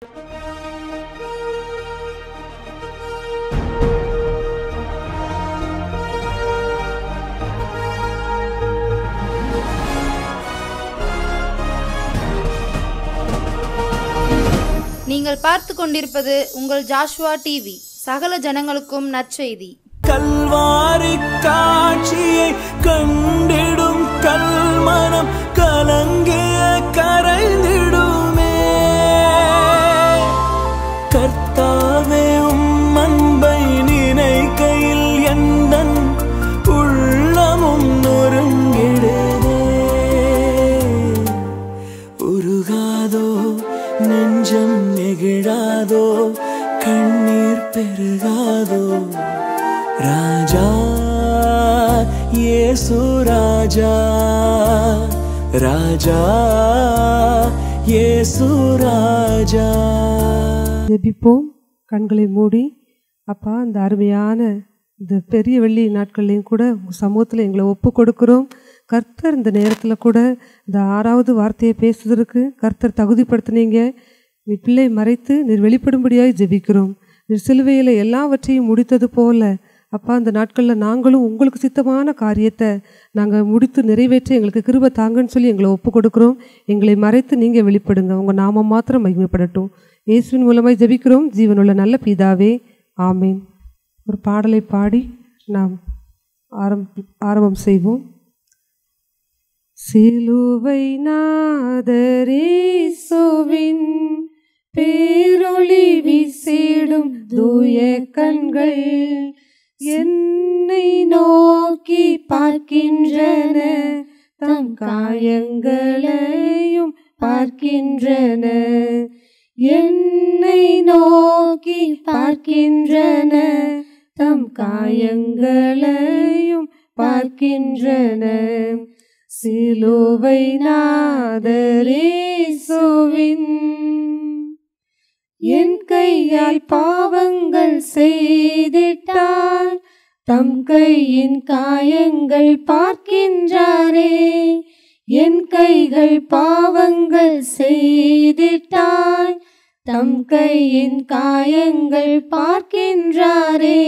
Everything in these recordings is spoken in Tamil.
நீங்கள் பார்த்து கொண்டிருப்பது உங்கள் ஜாஷ்வா டிவி சகல ஜனங்களுக்கும் நற்செய்தி கல்வாரி காட்சியை கண்டிடும் கல்மனம் கலங்கிய கரைந்து உருகாதோ நெஞ்சம் நெகிழாதோ கண்ணீர் பெருகாதோ ராஜா ஏசு ராஜா ராஜா ஏசு ராஜா ஜெபிப்போம் கண்களை மூடி அப்பா இந்த அருமையான இந்த பெரிய வெள்ளி நாட்கள்லையும் கூட சமூகத்தில் எங்களை ஒப்பு கொடுக்குறோம் கர்த்தர் இந்த நேரத்தில் கூட இந்த ஆறாவது வார்த்தையை பேசுவதற்கு கர்த்தர் தகுதிப்படுத்தினீங்க நீ பிள்ளை மறைத்து நீர் வெளிப்படும்படியாக ஜெபிக்கிறோம் நீர் சிலுவையில் எல்லாவற்றையும் முடித்தது போல அப்பா அந்த நாட்களில் நாங்களும் உங்களுக்கு சித்தமான காரியத்தை நாங்கள் முடித்து நிறைவேற்ற எங்களுக்கு கிருப தாங்கன்னு சொல்லி எங்களை ஒப்பு கொடுக்குறோம் எங்களை மறைத்து நீங்கள் வெளிப்படுங்க உங்கள் நாமம் மாத்திரம் மகிமைப்படட்டும் இயேசுவின் மூலமாக ஜபிக்கிறோம் ஜீவனுள்ள நல்ல பிதாவே ஆமேன் ஒரு பாடலை பாடி நாம் ஆரம் ஆரம்பம் செய்வோம் சிலுவை நாதரேசோவின் பேரொளி விசேடும் தூய கண்கள் என்னை நோக்கி பார்க்கின்றன தம் காயங்களையும் பார்க்கின்றன என்னை நோக்கி பார்க்கின்றன தம் காயங்களையும் பார்க்கின்றன சிலுவை நாதரேசுவின் என் கையால் பாவங்கள் செய்திட்டால் தம் கையின் காயங்கள் பார்க்கின்றாரே என் கைகள் பாவங்கள் செய்திட்டாய் தம் கையின் காயங்கள் பார்க்கின்றாரே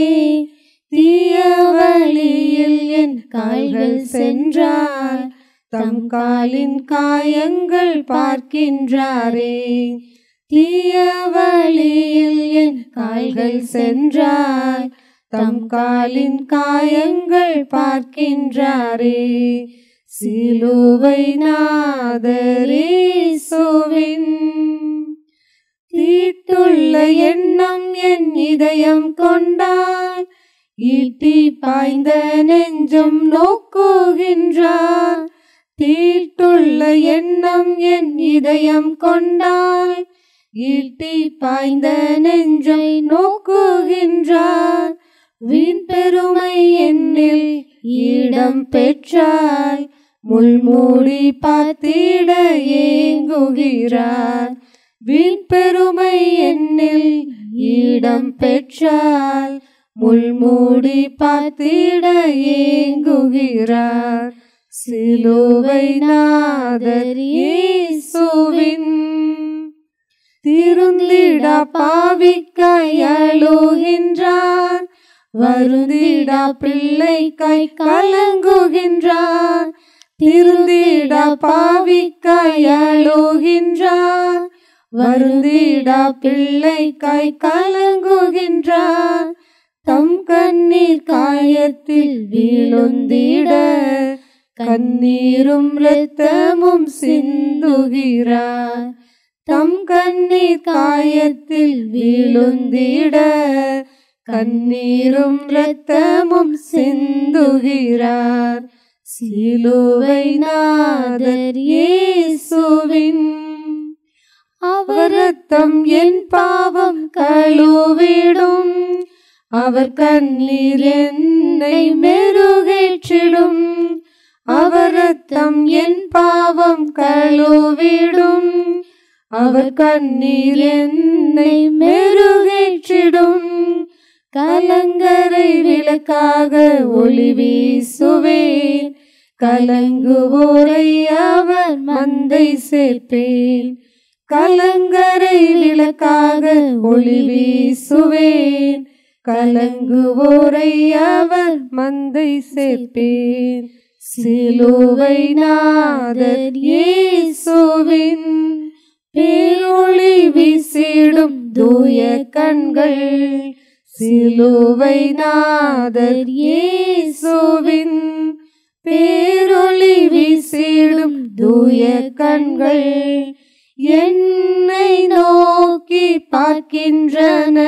தீய வழியில் என் கால்கள் சென்றார் தம் காலின் காயங்கள் பார்க்கின்றாரே தீய வழியில் என் கால்கள் சென்றார் தம் காலின் காயங்கள் பார்க்கின்றாரே சிலுவை நாதரேசோவின் தீட்டுள்ள எண்ணம் என் இதயம் கொண்டார் ஈட்டி பாய்ந்த நெஞ்சம் நோக்குகின்றார் தீட்டுள்ள எண்ணம் என் இதயம் கொண்டால் ஈட்டி பாய்ந்த நெஞ்சை நோக்குகின்றார் வீண் பெருமை என்னில் இடம் பெற்றாய் முள்மூடி பார்த்திட ஏங்குகிறார் வீண் பெருமை என்னில் இடம் பெற்றாய் முள்மூடி பார்த்திட ஏங்குகிறார் சிலுவை நாதரியேசுவின் திருந்திட பாவிக்காய் அழுகின்றார் வருந்திட பிள்ளைக்காய் கலங்குகின்றார் திருந்திட பாவிக்காய் அழுகின்றார் வருந்திட பிள்ளைக்காய் கலங்குகின்றார் தம் கண்ணீர் காயத்தில் வீழுந்திட കണ്ണീരും രക്തമും സിന്ധുകിരാർ തം കണ്ണീർ കായത്തിൽ വീളുന്തിട കണ്ണീരും രക്തമും സിന്ധുകിരാർ സിലുവൈ നാദർ യേസുവിൻ അവരത്തം എൻ പാവം കഴുവിടും അവർ കണ്ണീർ എന്നെ മെരുകേറ്റിടും அவரத்தம் என் பாவம் கழுவிடும் அவர் கண்ணீர் என்னை மெருகேற்றிடும் கலங்கரை விளக்காக ஒளி வீசுவேன் கலங்குவோரை அவர் மந்தை சேர்ப்பேன் கலங்கரை விளக்காக ஒளி வீசுவேன் கலங்குவோரை அவர் மந்தை சேர்ப்பேன் சிலுவை நாதர் இயேசுவின் பேரொளி வீசிடும் தூய கண்கள் சிலுவை நாதர் இயேசுவின் பேரொளி வீசிடும் தூய கண்கள் என்னை நோக்கி பார்க்கின்றன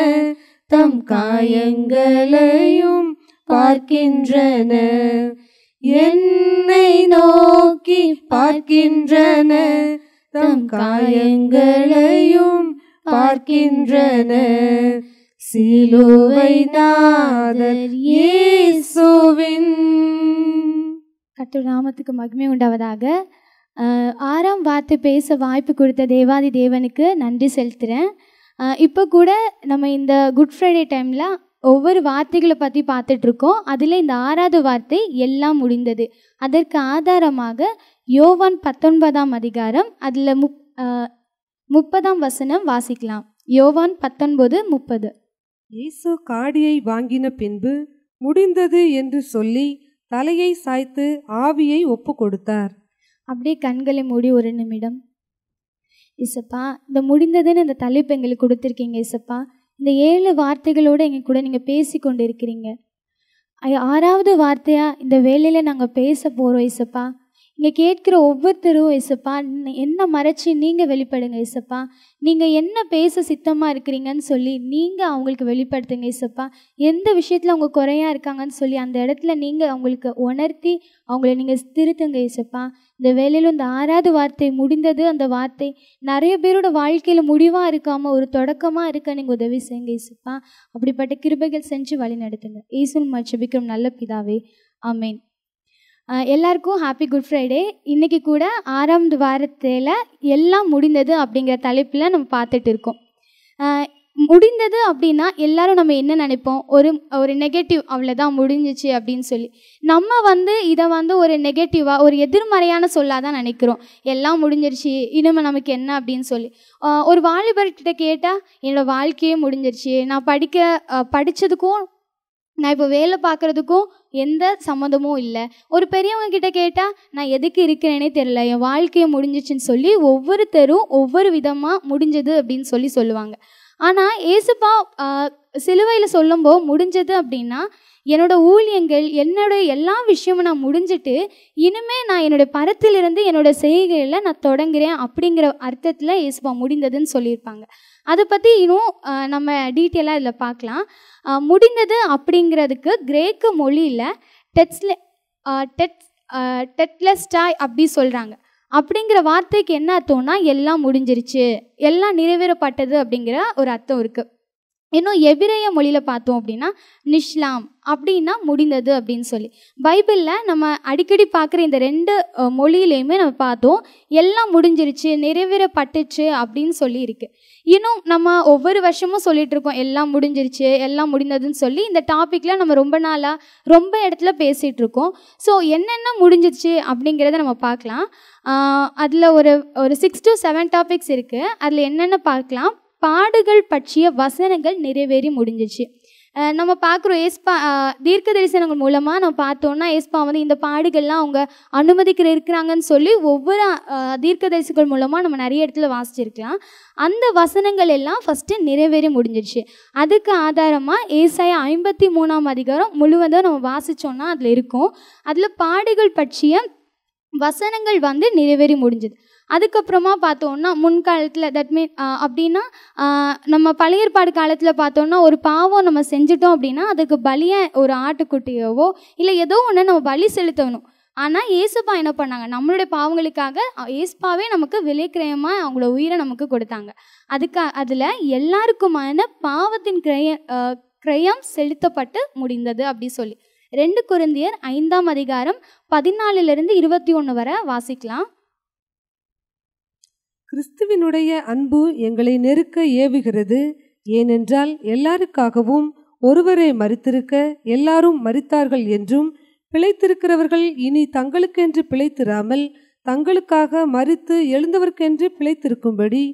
தம் காயங்களையும் பார்க்கின்றன என்னை நோக்கி பார்க்கின்றன தம் காயங்களையும் பார்க்கின்றன சிலுவை நாதர் இயேசுவின் நாமத்துக்கு மகிமை உண்டாவதாக ஆறாம் வார்த்தை பேச வாய்ப்பு கொடுத்த தேவாதி தேவனுக்கு நன்றி செலுத்துகிறேன் இப்போ கூட நம்ம இந்த குட் ஃப்ரைடே டைமில் ஒவ்வொரு வார்த்தைகளை பற்றி பார்த்துட்ருக்கோம் அதில் இந்த ஆறாவது வார்த்தை எல்லாம் முடிந்தது அதற்கு ஆதாரமாக யோவான் பத்தொன்பதாம் அதிகாரம் அதில் முப் முப்பதாம் வசனம் வாசிக்கலாம் யோவான் பத்தொன்பது முப்பது இயேசு காடியை வாங்கின பின்பு முடிந்தது என்று சொல்லி தலையை சாய்த்து ஆவியை ஒப்பு கொடுத்தார் அப்படியே கண்களை மூடி ஒரு நிமிடம் இசப்பா இந்த முடிந்ததுன்னு இந்த தலைப்பு எங்களுக்கு கொடுத்துருக்கீங்க இசப்பா இந்த ஏழு வார்த்தைகளோடு எங்கள் கூட நீங்கள் பேசி கொண்டு இருக்கிறீங்க ஆறாவது வார்த்தையாக இந்த வேலையில் நாங்கள் பேச போகிறோம் இசப்பா இங்கே கேட்குற ஒவ்வொருத்தரும் இசப்பா என்ன மறைச்சி நீங்கள் வெளிப்படுங்க இசப்பா நீங்கள் என்ன பேச சித்தமாக இருக்கிறீங்கன்னு சொல்லி நீங்கள் அவங்களுக்கு வெளிப்படுத்துங்க இசப்பா எந்த விஷயத்தில் அவங்க குறையாக இருக்காங்கன்னு சொல்லி அந்த இடத்துல நீங்கள் அவங்களுக்கு உணர்த்தி அவங்கள நீங்கள் திருத்துங்க இசப்பா இந்த வேலையில் இந்த ஆறாவது வார்த்தை முடிந்தது அந்த வார்த்தை நிறைய பேரோட வாழ்க்கையில் முடிவாக இருக்காமல் ஒரு தொடக்கமாக இருக்க நீங்கள் உதவி செய்யுங்க இசப்பா அப்படிப்பட்ட கிருபைகள் செஞ்சு வழி நடத்துங்க ஈசுன் மச்சபிக்கிறோம் நல்ல பிதாவே அமேன் எல்லாருக்கும் ஹாப்பி குட் ஃப்ரைடே இன்றைக்கி கூட ஆறாம் வாரத்தில் எல்லாம் முடிந்தது அப்படிங்கிற தலைப்பில் நம்ம பார்த்துட்டு இருக்கோம் முடிந்தது அப்படின்னா எல்லாரும் நம்ம என்ன நினைப்போம் ஒரு ஒரு நெகட்டிவ் அவ்வளோதான் முடிஞ்சிச்சு அப்படின்னு சொல்லி நம்ம வந்து இதை வந்து ஒரு நெகட்டிவாக ஒரு எதிர்மறையான சொல்லாக தான் நினைக்கிறோம் எல்லாம் முடிஞ்சிருச்சு இனிமேல் நமக்கு என்ன அப்படின்னு சொல்லி ஒரு வாலிபர்கிட்ட கேட்டால் என்னோடய வாழ்க்கையே முடிஞ்சிருச்சு நான் படிக்க படித்ததுக்கும் நான் இப்போ வேலை பார்க்குறதுக்கும் எந்த சம்மந்தமும் இல்லை ஒரு பெரியவங்க கிட்ட கேட்டால் நான் எதுக்கு இருக்கிறேனே தெரில என் வாழ்க்கையை முடிஞ்சிச்சுன்னு சொல்லி ஒவ்வொரு ஒவ்வொரு விதமாக முடிஞ்சது அப்படின்னு சொல்லி சொல்லுவாங்க ஆனால் ஏசுப்பா சிலுவையில் சொல்லும்போது முடிஞ்சது அப்படின்னா என்னோடய ஊழியங்கள் என்னோடய எல்லா விஷயமும் நான் முடிஞ்சிட்டு இனிமேல் நான் என்னுடைய பரத்திலிருந்து என்னோடய செய்கையில் நான் தொடங்குகிறேன் அப்படிங்கிற அர்த்தத்தில் ஏசுப்பா முடிந்ததுன்னு சொல்லியிருப்பாங்க அதை பற்றி இன்னும் நம்ம டீட்டெயிலாக இதில் பார்க்கலாம் முடிந்தது அப்படிங்கிறதுக்கு கிரேக்கு மொழியில் டெட்ஸ்ல டெட் டெட்லஸ்டாய் அப்படி சொல்கிறாங்க அப்படிங்கிற வார்த்தைக்கு என்ன அர்த்தம்னா எல்லாம் முடிஞ்சிருச்சு எல்லாம் நிறைவேறப்பட்டது அப்படிங்கிற ஒரு அர்த்தம் இருக்குது இன்னும் எபிரேய மொழியில் பார்த்தோம் அப்படின்னா நிஷ்லாம் அப்படின்னா முடிந்தது அப்படின்னு சொல்லி பைபிளில் நம்ம அடிக்கடி பார்க்குற இந்த ரெண்டு மொழியிலையுமே நம்ம பார்த்தோம் எல்லாம் முடிஞ்சிருச்சு நிறைவேறப்பட்டுச்சு அப்படின்னு சொல்லி இருக்கு இன்னும் நம்ம ஒவ்வொரு வருஷமும் சொல்லிட்டு இருக்கோம் எல்லாம் முடிஞ்சிருச்சு எல்லாம் முடிந்ததுன்னு சொல்லி இந்த டாப்பிக்கில் நம்ம ரொம்ப நாளாக ரொம்ப இடத்துல பேசிகிட்டு இருக்கோம் ஸோ என்னென்ன முடிஞ்சிருச்சு அப்படிங்கிறத நம்ம பார்க்கலாம் அதில் ஒரு ஒரு சிக்ஸ் டு செவன் டாபிக்ஸ் இருக்குது அதில் என்னென்ன பார்க்கலாம் பாடுகள் பற்றிய வசனங்கள் நிறைவேறி முடிஞ்சிச்சு நம்ம பார்க்குறோம் ஏஸ்பா தீர்க்க தரிசனங்கள் மூலமாக நம்ம பார்த்தோன்னா ஏஸ்பா வந்து இந்த பாடுகள்லாம் அவங்க அனுமதிக்கிற இருக்கிறாங்கன்னு சொல்லி ஒவ்வொரு தீர்க்க தரிசனங்கள் மூலமாக நம்ம நிறைய இடத்துல வாசிச்சிருக்கலாம் அந்த வசனங்கள் எல்லாம் ஃபஸ்ட்டு நிறைவேறி முடிஞ்சிருச்சு அதுக்கு ஆதாரமாக ஏசாய ஐம்பத்தி மூணாம் அதிகாரம் முழுவதும் நம்ம வாசித்தோன்னா அதில் இருக்கும் அதில் பாடுகள் பற்றிய வசனங்கள் வந்து நிறைவேறி முடிஞ்சுது அதுக்கப்புறமா பார்த்தோன்னா முன்காலத்தில் தட் மீன் அப்படின்னா நம்ம பழைய காலத்தில் பார்த்தோன்னா ஒரு பாவம் நம்ம செஞ்சிட்டோம் அப்படின்னா அதுக்கு பலியாக ஒரு ஆட்டுக்குட்டியவோ இல்லை ஏதோ ஒன்று நம்ம பலி செலுத்தணும் ஆனால் ஏசுப்பா என்ன பண்ணாங்க நம்மளுடைய பாவங்களுக்காக ஏசுப்பாவே நமக்கு விலைக்கிரயமாக அவங்களோட உயிரை நமக்கு கொடுத்தாங்க அதுக்கா அதில் எல்லாருக்குமான பாவத்தின் கிரய கிரயம் செலுத்தப்பட்டு முடிந்தது அப்படி சொல்லி ரெண்டு குருந்தியர் ஐந்தாம் அதிகாரம் பதினாலிலிருந்து இருபத்தி ஒன்று வரை வாசிக்கலாம் கிறிஸ்துவினுடைய அன்பு எங்களை நெருக்க ஏவுகிறது ஏனென்றால் எல்லாருக்காகவும் ஒருவரை மறித்திருக்க எல்லாரும் மறித்தார்கள் என்றும் பிழைத்திருக்கிறவர்கள் இனி தங்களுக்கென்று பிழைத்திராமல் தங்களுக்காக மறித்து எழுந்தவர்க்கென்று பிழைத்திருக்கும்படி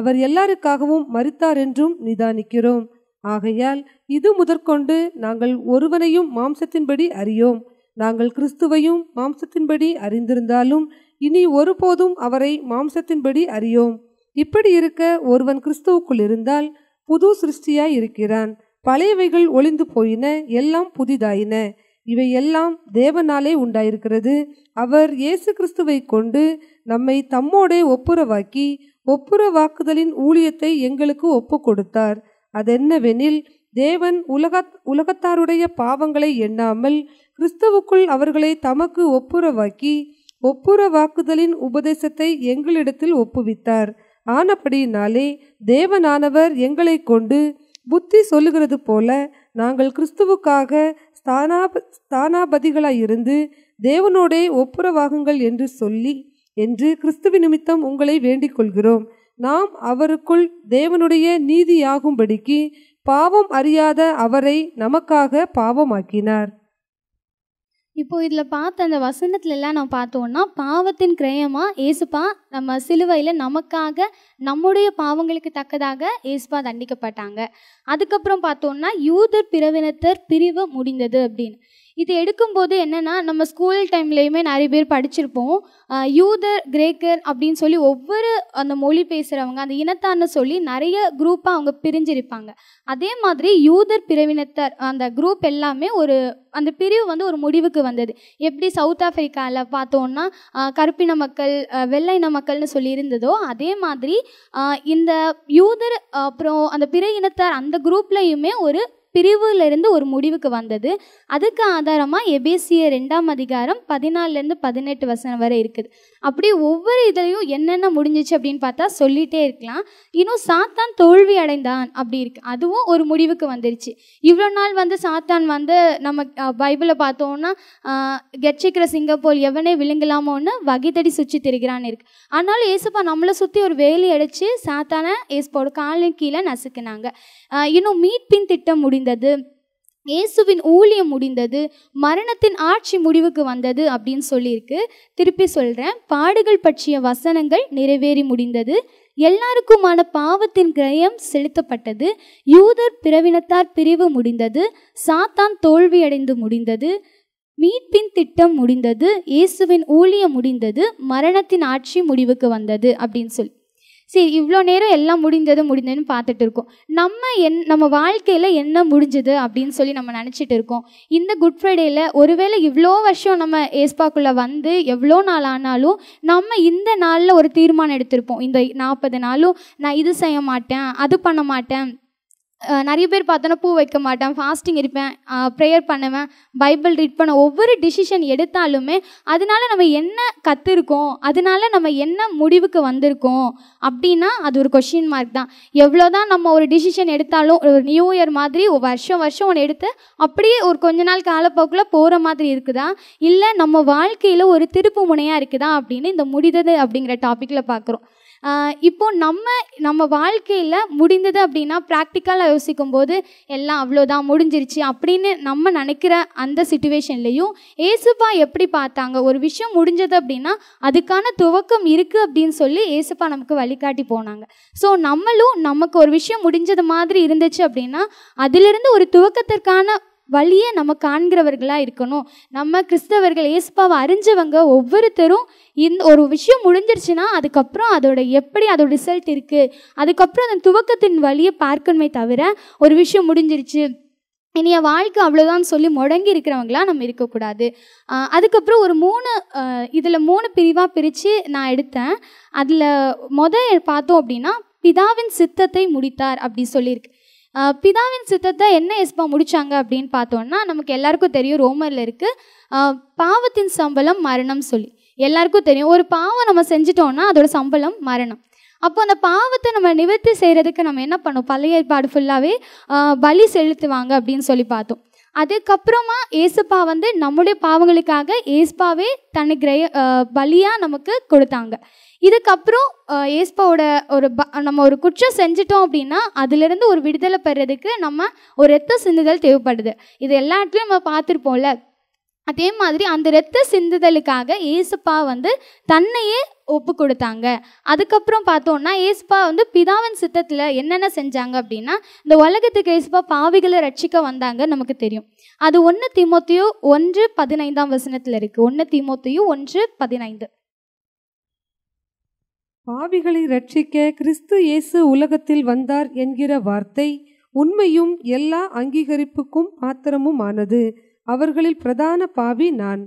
அவர் எல்லாருக்காகவும் மறித்தார் என்றும் நிதானிக்கிறோம் ஆகையால் இது முதற்கொண்டு நாங்கள் ஒருவனையும் மாம்சத்தின்படி அறியோம் நாங்கள் கிறிஸ்துவையும் மாம்சத்தின்படி அறிந்திருந்தாலும் இனி ஒருபோதும் அவரை மாம்சத்தின்படி அறியோம் இப்படி இருக்க ஒருவன் கிறிஸ்துவுக்குள் இருந்தால் புது சிருஷ்டியாய் இருக்கிறான் பழையவைகள் ஒளிந்து போயின எல்லாம் புதிதாயின இவை எல்லாம் தேவனாலே உண்டாயிருக்கிறது அவர் இயேசு கிறிஸ்துவை கொண்டு நம்மை தம்மோடே ஒப்புரவாக்கி ஒப்புரவாக்குதலின் ஊழியத்தை எங்களுக்கு ஒப்பு கொடுத்தார் அதென்னவெனில் தேவன் உலக உலகத்தாருடைய பாவங்களை எண்ணாமல் கிறிஸ்துவுக்குள் அவர்களை தமக்கு ஒப்புரவாக்கி ஒப்புரவாக்குதலின் உபதேசத்தை எங்களிடத்தில் ஒப்புவித்தார் ஆனபடியினாலே தேவனானவர் எங்களை கொண்டு புத்தி சொல்லுகிறது போல நாங்கள் கிறிஸ்துவுக்காக ஸ்தானாப ஸ்தானாபதிகளாயிருந்து தேவனோடே ஒப்புரவாகுங்கள் என்று சொல்லி என்று கிறிஸ்துவ நிமித்தம் உங்களை வேண்டிக் கொள்கிறோம் நாம் அவருக்குள் தேவனுடைய நீதியாகும்படிக்கு பாவம் அறியாத அவரை நமக்காக பாவமாக்கினார் இப்போ இதில் பார்த்த அந்த எல்லாம் நம்ம பார்த்தோன்னா பாவத்தின் கிரயமா ஏசுப்பா நம்ம சிலுவையில் நமக்காக நம்முடைய பாவங்களுக்கு தக்கதாக ஏசுப்பா தண்டிக்கப்பட்டாங்க அதுக்கப்புறம் பார்த்தோன்னா யூதர் பிரவினத்தர் பிரிவு முடிந்தது அப்படின்னு இது எடுக்கும்போது என்னென்னா நம்ம ஸ்கூல் டைம்லேயுமே நிறைய பேர் படிச்சிருப்போம் யூதர் கிரேக்கர் அப்படின்னு சொல்லி ஒவ்வொரு அந்த மொழி பேசுகிறவங்க அந்த இனத்தான்னு சொல்லி நிறைய குரூப்பாக அவங்க பிரிஞ்சிருப்பாங்க அதே மாதிரி யூதர் பிரிவினத்தர் அந்த குரூப் எல்லாமே ஒரு அந்த பிரிவு வந்து ஒரு முடிவுக்கு வந்தது எப்படி சவுத் ஆஃப்ரிக்காவில் பார்த்தோன்னா கருப்பின மக்கள் வெள்ளை இன மக்கள்னு சொல்லி இருந்ததோ அதே மாதிரி இந்த யூதர் அப்புறம் அந்த பிற இனத்தார் அந்த குரூப்லேயுமே ஒரு பிரிவுலேருந்து ஒரு முடிவுக்கு வந்தது அதுக்கு ஆதாரமாக எபேசிய ரெண்டாம் அதிகாரம் பதினாலேருந்து பதினெட்டு வசனம் வரை இருக்குது அப்படி ஒவ்வொரு இதுலையும் என்னென்ன முடிஞ்சிச்சு அப்படின்னு பார்த்தா சொல்லிகிட்டே இருக்கலாம் இன்னும் சாத்தான் தோல்வி அடைந்தான் அப்படி இருக்கு அதுவும் ஒரு முடிவுக்கு வந்துருச்சு இவ்வளோ நாள் வந்து சாத்தான் வந்து நம்ம பைபிளை பார்த்தோம்னா கெட்சிக்கிற சிங்கப்போல் எவனே விழுங்கலாமோன்னு வகைத்தடி சுற்றி திரிகிறான்னு இருக்கு ஆனாலும் ஏசுப்பா நம்மளை சுற்றி ஒரு வேலி அடிச்சு சாத்தானை ஏசுப்போட காலின் கீழே நசுக்குனாங்க இன்னும் மீட்பின் திட்டம் முடிஞ்சு முடிந்தது இயேசுவின் ஊழியம் முடிந்தது மரணத்தின் ஆட்சி முடிவுக்கு வந்தது அப்படின்னு சொல்லியிருக்கு திருப்பி சொல்கிறேன் பாடுகள் பற்றிய வசனங்கள் நிறைவேறி முடிந்தது எல்லாருக்குமான பாவத்தின் கிரயம் செலுத்தப்பட்டது யூதர் பிறவினத்தார் பிரிவு முடிந்தது சாத்தான் தோல்வியடைந்து முடிந்தது மீட்பின் திட்டம் முடிந்தது இயேசுவின் ஊழியம் முடிந்தது மரணத்தின் ஆட்சி முடிவுக்கு வந்தது அப்படின்னு சொல்லி சரி இவ்வளோ நேரம் எல்லாம் முடிஞ்சது முடிஞ்சதுன்னு பார்த்துட்டு இருக்கோம் நம்ம என் நம்ம வாழ்க்கையில் என்ன முடிஞ்சது அப்படின்னு சொல்லி நம்ம நினச்சிட்டு இருக்கோம் இந்த குட் ஃப்ரைடேயில் ஒருவேளை இவ்வளோ வருஷம் நம்ம ஏஸ்பாக்குள்ளே வந்து எவ்வளோ நாள் ஆனாலும் நம்ம இந்த நாளில் ஒரு தீர்மானம் எடுத்திருப்போம் இந்த நாற்பது நாளும் நான் இது செய்ய மாட்டேன் அது பண்ண மாட்டேன் நிறைய பேர் பார்த்தோன்னா பூ வைக்க மாட்டேன் ஃபாஸ்டிங் இருப்பேன் ப்ரேயர் பண்ணுவேன் பைபிள் ரீட் பண்ண ஒவ்வொரு டிசிஷன் எடுத்தாலுமே அதனால நம்ம என்ன கற்றுருக்கோம் அதனால நம்ம என்ன முடிவுக்கு வந்திருக்கோம் அப்படின்னா அது ஒரு கொஷின் மார்க் தான் எவ்வளோ தான் நம்ம ஒரு டிசிஷன் எடுத்தாலும் ஒரு நியூ இயர் மாதிரி வருஷம் வருஷம் ஒன்று எடுத்து அப்படியே ஒரு கொஞ்ச நாள் காலப்போக்கில் போகிற மாதிரி இருக்குதா இல்லை நம்ம வாழ்க்கையில் ஒரு திருப்பு முனையாக இருக்குதா அப்படின்னு இந்த முடிதது அப்படிங்கிற டாப்பிக்கில் பார்க்குறோம் இப்போது நம்ம நம்ம வாழ்க்கையில் முடிந்தது அப்படின்னா ப்ராக்டிக்கலாக யோசிக்கும் போது எல்லாம் அவ்வளோதான் முடிஞ்சிருச்சு அப்படின்னு நம்ம நினைக்கிற அந்த சுச்சுவேஷன்லேயும் ஏசுப்பா எப்படி பார்த்தாங்க ஒரு விஷயம் முடிஞ்சது அப்படின்னா அதுக்கான துவக்கம் இருக்குது அப்படின்னு சொல்லி ஏசுப்பா நமக்கு வழிகாட்டி போனாங்க ஸோ நம்மளும் நமக்கு ஒரு விஷயம் முடிஞ்சது மாதிரி இருந்துச்சு அப்படின்னா அதிலிருந்து ஒரு துவக்கத்திற்கான வழியை நம்ம காண்கிறவர்களாக இருக்கணும் நம்ம கிறிஸ்தவர்கள் இயேசுப்பாவை அறிஞ்சவங்க ஒவ்வொருத்தரும் இந்த ஒரு விஷயம் முடிஞ்சிருச்சுன்னா அதுக்கப்புறம் அதோட எப்படி அதோட ரிசல்ட் இருக்குது அதுக்கப்புறம் அந்த துவக்கத்தின் வழியை பார்க்கணுமே தவிர ஒரு விஷயம் முடிஞ்சிருச்சு இனி என் வாழ்க்கை அவ்வளோதான் சொல்லி முடங்கி இருக்கிறவங்களாம் நம்ம இருக்கக்கூடாது அதுக்கப்புறம் ஒரு மூணு இதில் மூணு பிரிவாக பிரித்து நான் எடுத்தேன் அதில் முதல் பார்த்தோம் அப்படின்னா பிதாவின் சித்தத்தை முடித்தார் அப்படி சொல்லியிருக்கு பிதாவின் சித்தத்தை என்ன எஸ்பா முடித்தாங்க அப்படின்னு பார்த்தோன்னா நமக்கு எல்லாருக்கும் தெரியும் ரோமரில் இருக்குது பாவத்தின் சம்பளம் மரணம் சொல்லி எல்லாருக்கும் தெரியும் ஒரு பாவம் நம்ம செஞ்சிட்டோம்னா அதோட சம்பளம் மரணம் அப்போ அந்த பாவத்தை நம்ம நிவர்த்தி செய்கிறதுக்கு நம்ம என்ன பண்ணோம் பழைய ஏற்பாடு ஃபுல்லாகவே பலி செலுத்துவாங்க அப்படின்னு சொல்லி பார்த்தோம் அதுக்கப்புறமா ஏசப்பா வந்து நம்முடைய பாவங்களுக்காக ஏசப்பாவே தன்னை கிரய பலியாக நமக்கு கொடுத்தாங்க இதுக்கப்புறம் ஏஸ்பாவோட ஒரு ப நம்ம ஒரு குற்றம் செஞ்சிட்டோம் அப்படின்னா அதுலேருந்து ஒரு விடுதலை பெறதுக்கு நம்ம ஒரு ரத்த சிந்துதல் தேவைப்படுது இது எல்லா இடத்துலையும் நம்ம பார்த்துருப்போம்ல அதே மாதிரி அந்த இரத்த சிந்துதலுக்காக ஏசுப்பா வந்து தன்னையே ஒப்பு கொடுத்தாங்க அதுக்கப்புறம் பார்த்தோம்னா ஏசுப்பா வந்து பிதாவின் சித்தத்தில் என்னென்ன செஞ்சாங்க அப்படின்னா இந்த உலகத்துக்கு ஏசுப்பா பாவிகளை ரட்சிக்க வந்தாங்க நமக்கு தெரியும் அது ஒன்று திமுத்தையும் ஒன்று பதினைந்தாம் வசனத்தில் இருக்குது ஒன்று திமுத்தையும் ஒன்று பதினைந்து பாவிகளை ரட்சிக்க கிறிஸ்து இயேசு உலகத்தில் வந்தார் என்கிற வார்த்தை உண்மையும் எல்லா அங்கீகரிப்புக்கும் பாத்திரமும் ஆனது அவர்களில் பிரதான பாவி நான்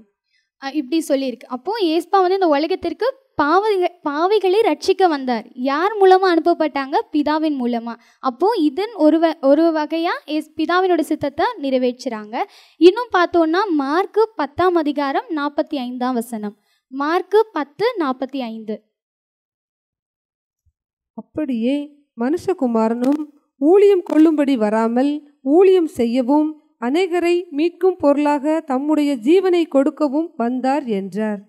இப்படி சொல்லியிருக்கு அப்போ ஏஸ்பா வந்து இந்த உலகத்திற்கு பாவிகள் பாவிகளை ரட்சிக்க வந்தார் யார் மூலமாக அனுப்பப்பட்டாங்க பிதாவின் மூலமாக அப்போது இதன் ஒரு வ ஒரு வகையாக ஏஸ் பிதாவினோட சித்தத்தை நிறைவேற்றுறாங்க இன்னும் பார்த்தோன்னா மார்க்கு பத்தாம் அதிகாரம் நாற்பத்தி ஐந்தாம் வசனம் மார்க்கு பத்து நாற்பத்தி ஐந்து அப்படியே மனுஷகுமாரனும் ஊழியம் கொள்ளும்படி வராமல் ஊழியம் செய்யவும் அநேகரை மீட்கும் பொருளாக தம்முடைய ஜீவனை கொடுக்கவும் வந்தார் என்றார்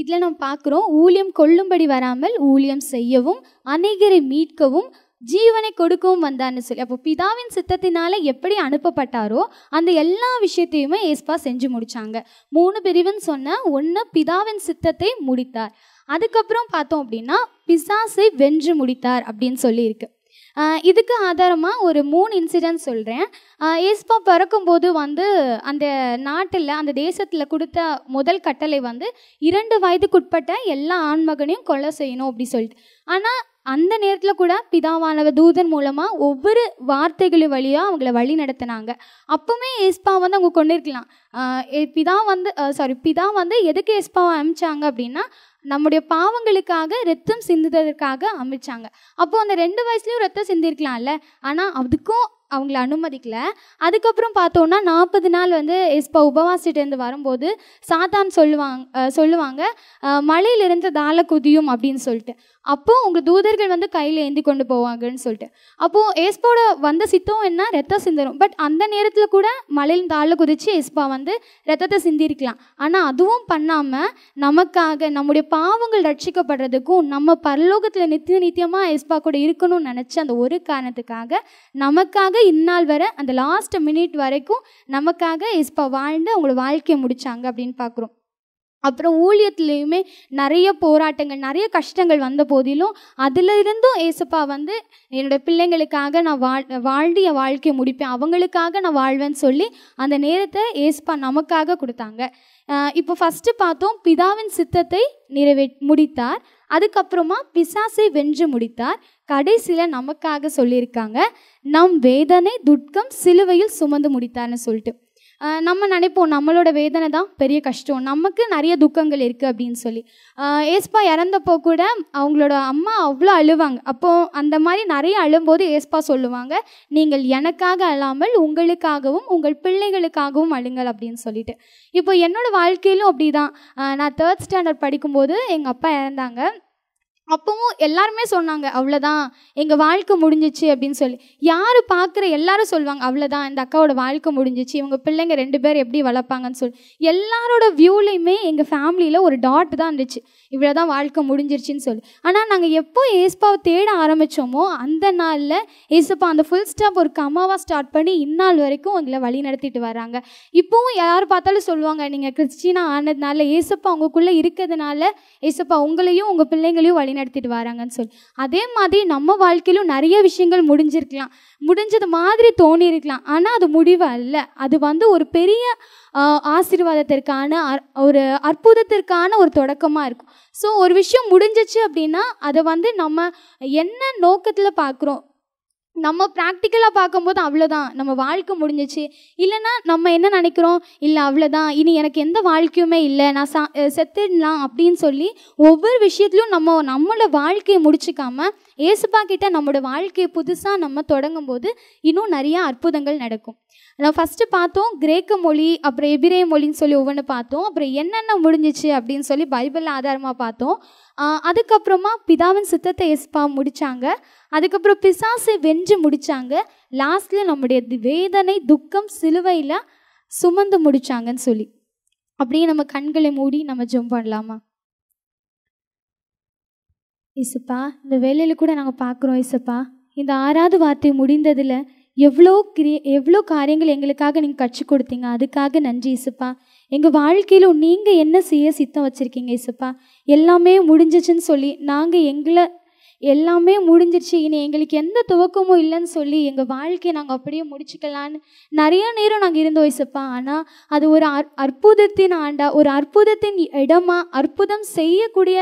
இதில் நம்ம பார்க்குறோம் ஊழியம் கொள்ளும்படி வராமல் ஊழியம் செய்யவும் அநேகரை மீட்கவும் ஜீவனை கொடுக்கவும் வந்தார்னு சொல்லி அப்போ பிதாவின் சித்தத்தினால எப்படி அனுப்பப்பட்டாரோ அந்த எல்லா விஷயத்தையுமே ஏஸ்பா செஞ்சு முடிச்சாங்க மூணு பிரிவுன்னு சொன்ன ஒன்று பிதாவின் சித்தத்தை முடித்தார் அதுக்கப்புறம் பார்த்தோம் அப்படின்னா பிசாசை வென்று முடித்தார் அப்படின்னு சொல்லியிருக்கு இதுக்கு ஆதாரமாக ஒரு மூணு இன்சிடென்ட் சொல்கிறேன் ஏஸ்பா பிறக்கும்போது வந்து அந்த நாட்டில் அந்த தேசத்தில் கொடுத்த முதல் கட்டளை வந்து இரண்டு வயதுக்குட்பட்ட எல்லா ஆண்மகனையும் கொலை செய்யணும் அப்படி சொல்லிட்டு ஆனால் அந்த நேரத்தில் கூட பிதாவானவ தூதன் மூலமாக ஒவ்வொரு வார்த்தைகளும் வழியாக அவங்கள வழி நடத்தினாங்க அப்போவுமே ஏஸ்பா வந்து அவங்க கொண்டு இருக்கலாம் பிதா வந்து சாரி பிதா வந்து எதுக்கு ஏஸ்பாவை அனுப்பிச்சாங்க அப்படின்னா நம்முடைய பாவங்களுக்காக ரத்தம் சிந்துதற்காக அமைச்சாங்க அப்போது அந்த ரெண்டு வயசுலேயும் ரத்தம் சிந்திருக்கலாம்ல ஆனால் அதுக்கும் அவங்கள அனுமதிக்கல அதுக்கப்புறம் பார்த்தோன்னா நாற்பது நாள் வந்து எஸ்பா உபவாசிட்டேருந்து வரும்போது சாத்தான் சொல்லுவாங்க சொல்லுவாங்க மலையிலிருந்து தாள குதியும் அப்படின்னு சொல்லிட்டு அப்போ உங்கள் தூதர்கள் வந்து கையில் ஏந்தி கொண்டு போவாங்கன்னு சொல்லிட்டு அப்போது ஏஸ்போட வந்த சித்தம் என்ன ரத்தம் சிந்தரும் பட் அந்த நேரத்தில் கூட மலையில் தாழ குதித்து எஸ்பா வந்து ரத்தத்தை சிந்திருக்கலாம் ஆனால் அதுவும் பண்ணாமல் நமக்காக நம்முடைய பாவங்கள் ரட்சிக்கப்படுறதுக்கும் நம்ம பரலோகத்தில் நித்திய நித்தியமாக எஸ்பா கூட இருக்கணும்னு நினச்சி அந்த ஒரு காரணத்துக்காக நமக்காக இந்நாள் வரை அந்த லாஸ்ட் மினிட் வரைக்கும் நமக்காக இப்போ வாழ்ந்து அவங்கள வாழ்க்கையை முடித்தாங்க அப்படின்னு பார்க்குறோம் அப்புறம் ஊழியத்துலேயுமே நிறைய போராட்டங்கள் நிறைய கஷ்டங்கள் வந்த போதிலும் அதில் இருந்தும் ஏசப்பா வந்து என்னோடய பிள்ளைங்களுக்காக நான் வாழ் வாழ்ந்து என் வாழ்க்கையை முடிப்பேன் அவங்களுக்காக நான் வாழ்வேன்னு சொல்லி அந்த நேரத்தை ஏசப்பா நமக்காக கொடுத்தாங்க இப்போ ஃபஸ்ட்டு பார்த்தோம் பிதாவின் சித்தத்தை நிறைவே முடித்தார் அதுக்கப்புறமா பிசாசை வென்று முடித்தார் கடைசியில் நமக்காக சொல்லியிருக்காங்க நம் வேதனை துட்கம் சிலுவையில் சுமந்து முடித்தார்னு சொல்லிட்டு நம்ம நினைப்போம் நம்மளோட வேதனை தான் பெரிய கஷ்டம் நமக்கு நிறைய துக்கங்கள் இருக்குது அப்படின்னு சொல்லி ஏஸ்பா இறந்தப்போ கூட அவங்களோட அம்மா அவ்வளோ அழுவாங்க அப்போது அந்த மாதிரி நிறைய அழும்போது ஏஸ்பா சொல்லுவாங்க நீங்கள் எனக்காக அல்லாமல் உங்களுக்காகவும் உங்கள் பிள்ளைகளுக்காகவும் அழுங்கள் அப்படின்னு சொல்லிட்டு இப்போ என்னோடய வாழ்க்கையிலும் அப்படி தான் நான் தேர்ட் ஸ்டாண்டர்ட் படிக்கும்போது எங்கள் அப்பா இறந்தாங்க அப்பவும் எல்லாருமே சொன்னாங்க அவ்வளோதான் எங்கள் வாழ்க்கை முடிஞ்சிச்சு அப்படின்னு சொல்லி யார் பார்க்குற எல்லாரும் சொல்லுவாங்க அவ்வளோதான் இந்த அக்காவோட வாழ்க்கை முடிஞ்சிச்சு இவங்க பிள்ளைங்க ரெண்டு பேர் எப்படி வளர்ப்பாங்கன்னு சொல்லி எல்லாரோட வியூலையுமே எங்கள் ஃபேமிலியில் ஒரு டாட் தான் இருந்துச்சு இவ்வளோதான் வாழ்க்கை முடிஞ்சிருச்சுன்னு சொல்லி ஆனால் நாங்கள் எப்போ ஏசப்பாவை தேட ஆரம்பித்தோமோ அந்த நாளில் ஏசப்பா அந்த ஃபுல் ஸ்டாப் ஒரு கமாவாக ஸ்டார்ட் பண்ணி இந்நாள் வரைக்கும் எங்களை வழி நடத்திட்டு வராங்க இப்போவும் யார் பார்த்தாலும் சொல்லுவாங்க நீங்கள் கிறிஸ்டினா ஆனதுனால ஏசப்பா உங்களுக்குள்ளே இருக்கிறதுனால ஏசப்பா உங்களையும் உங்கள் பிள்ளைங்களையும் வழி வழிநடத்திட்டு வராங்கன்னு சொல்லி அதே மாதிரி நம்ம வாழ்க்கையிலும் நிறைய விஷயங்கள் முடிஞ்சிருக்கலாம் முடிஞ்சது மாதிரி தோணி இருக்கலாம் ஆனால் அது முடிவு அல்ல அது வந்து ஒரு பெரிய ஆசீர்வாதத்திற்கான ஒரு அற்புதத்திற்கான ஒரு தொடக்கமாக இருக்கும் ஸோ ஒரு விஷயம் முடிஞ்சிச்சு அப்படின்னா அதை வந்து நம்ம என்ன நோக்கத்தில் பார்க்குறோம் நம்ம ப்ராக்டிக்கலாக பார்க்கும்போது அவ்வளோதான் நம்ம வாழ்க்கை முடிஞ்சிச்சு இல்லைன்னா நம்ம என்ன நினைக்கிறோம் இல்லை அவ்வளோதான் இனி எனக்கு எந்த வாழ்க்கையுமே இல்லை நான் சா செத்துடலாம் அப்படின்னு சொல்லி ஒவ்வொரு விஷயத்துலையும் நம்ம நம்மளோட வாழ்க்கையை முடிச்சுக்காமல் ஏசுப்பா கிட்ட நம்மளோட வாழ்க்கையை புதுசாக நம்ம தொடங்கும் போது இன்னும் நிறையா அற்புதங்கள் நடக்கும் நான் ஃபஸ்ட்டு பார்த்தோம் கிரேக்க மொழி அப்புறம் எபிரே மொழின்னு சொல்லி ஒவ்வொன்று பார்த்தோம் அப்புறம் என்னென்ன முடிஞ்சிச்சு அப்படின்னு சொல்லி பைபிளில் ஆதாரமாக பார்த்தோம் அதுக்கப்புறமா பிதாவின் சித்தத்தை எஸ்பா முடித்தாங்க அதுக்கப்புறம் பிசாசை வெஞ்சு முடித்தாங்க லாஸ்ட்டில் நம்முடைய வேதனை துக்கம் சிலுவையில் சுமந்து முடித்தாங்கன்னு சொல்லி அப்படியே நம்ம கண்களை மூடி நம்ம ஜெம் பண்ணலாமா இசுப்பா இந்த வேலையில் கூட நாங்கள் பார்க்குறோம் இசுப்பா இந்த ஆறாவது வார்த்தை முடிந்ததில் எவ்வளோ கிரிய எவ்வளோ காரியங்கள் எங்களுக்காக நீங்கள் கற்றுக் கொடுத்தீங்க அதுக்காக நன்றி இசுப்பா எங்கள் வாழ்க்கையில் நீங்கள் என்ன செய்ய சித்தம் வச்சுருக்கீங்க இசுப்பா எல்லாமே முடிஞ்சிச்சுன்னு சொல்லி நாங்கள் எங்களை எல்லாமே முடிஞ்சிருச்சு இனி எங்களுக்கு எந்த துவக்கமும் இல்லைன்னு சொல்லி எங்கள் வாழ்க்கையை நாங்கள் அப்படியே முடிச்சுக்கலான்னு நிறைய நேரம் நாங்கள் இருந்தோம் இசப்பா ஆனால் அது ஒரு அற்புதத்தின் ஆண்டா ஒரு அற்புதத்தின் இடமா அற்புதம் செய்யக்கூடிய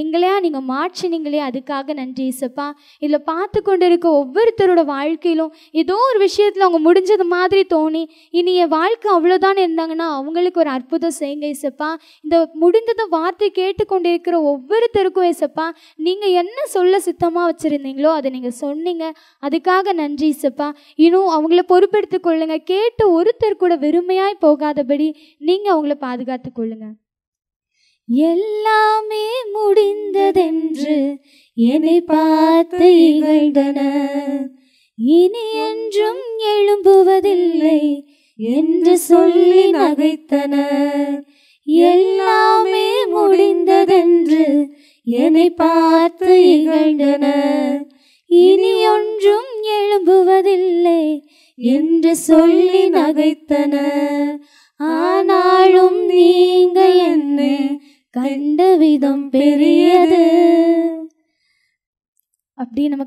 எங்களையா நீங்கள் மாற்றினீங்களே அதுக்காக நன்றி இசப்பா இதில் பார்த்து கொண்டு இருக்க ஒவ்வொருத்தரோட வாழ்க்கையிலும் ஏதோ ஒரு விஷயத்தில் அவங்க முடிஞ்சது மாதிரி தோணி இனி என் வாழ்க்கை அவ்வளோதான் இருந்தாங்கன்னா அவங்களுக்கு ஒரு அற்புதம் செய்யுங்க இசப்பா இந்த முடிந்ததை வார்த்தை கேட்டுக்கொண்டிருக்கிற ஒவ்வொருத்தருக்கும் இசப்பா நீங்கள் என்ன சொல்ல சுத்தமாக வச்சுருந்தீங்களோ அதை நீங்கள் சொன்னீங்க அதுக்காக நன்றி இசப்பா இன்னும் அவங்கள பொறுப்பெடுத்து கொள்ளுங்க கேட்டு ஒருத்தர் கூட வெறுமையாய் போகாதபடி நீங்கள் அவங்கள பாதுகாத்து கொள்ளுங்கள் எல்லாமே முடிந்ததென்று என்னை பார்த்து இகழ்ந்தன இனி என்றும் எழும்புவதில்லை என்று சொல்லி நகைத்தன எல்லாமே முடிந்ததென்று என்னை பார்த்து இகழ்ந்தன இனி ஒன்றும் எழும்புவதில்லை என்று சொல்லி நகைத்தன ஆனாலும் நீங்க என்ன கண்ட விதம் பெரியது அப்படி நம்ம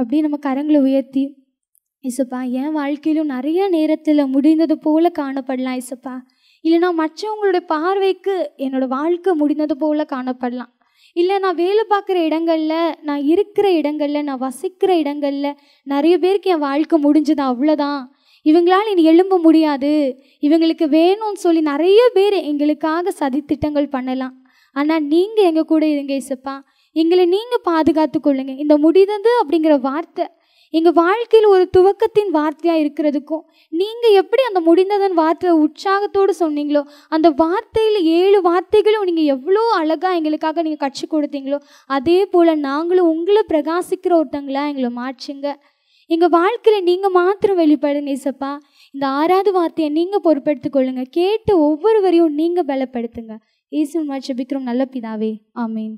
அப்படி நம்ம கரங்களை உயர்த்தி இசப்பா என் வாழ்க்கையிலும் நிறைய நேரத்தில் முடிந்தது போல காணப்படலாம் இசப்பா இல்லைனா மற்றவங்களுடைய பார்வைக்கு என்னோட வாழ்க்கை முடிந்தது போல காணப்படலாம் இல்லை நான் வேலை பார்க்குற இடங்களில் நான் இருக்கிற இடங்களில் நான் வசிக்கிற இடங்களில் நிறைய பேருக்கு என் வாழ்க்கை முடிஞ்சது அவ்வளோதான் இவங்களால் இனி எழும்ப முடியாது இவங்களுக்கு வேணும்னு சொல்லி நிறைய பேர் எங்களுக்காக சதி திட்டங்கள் பண்ணலாம் ஆனால் நீங்கள் எங்கள் கூட இருங்க இசப்பா எங்களை நீங்கள் பாதுகாத்து கொள்ளுங்கள் இந்த முடிந்தது அப்படிங்கிற வார்த்தை எங்கள் வாழ்க்கையில் ஒரு துவக்கத்தின் வார்த்தையாக இருக்கிறதுக்கும் நீங்கள் எப்படி அந்த முடிந்ததன் வார்த்தையை உற்சாகத்தோடு சொன்னீங்களோ அந்த வார்த்தையில் ஏழு வார்த்தைகளும் நீங்கள் எவ்வளோ அழகாக எங்களுக்காக நீங்கள் கற்றுக் கொடுத்தீங்களோ அதே போல் நாங்களும் உங்களை பிரகாசிக்கிற ஒருத்தங்களாக எங்களை மாற்றுங்க எங்கள் வாழ்க்கையில் நீங்கள் மாத்திரம் வெளிப்படுங்க இசப்பா இந்த ஆறாவது வார்த்தையை நீங்கள் பொறுப்பெடுத்து கொள்ளுங்கள் கேட்டு ஒவ்வொருவரையும் நீங்கள் பலப்படுத்துங்க இயேசு பிக்ரம் நல்ல பிதாவே ஆமீன்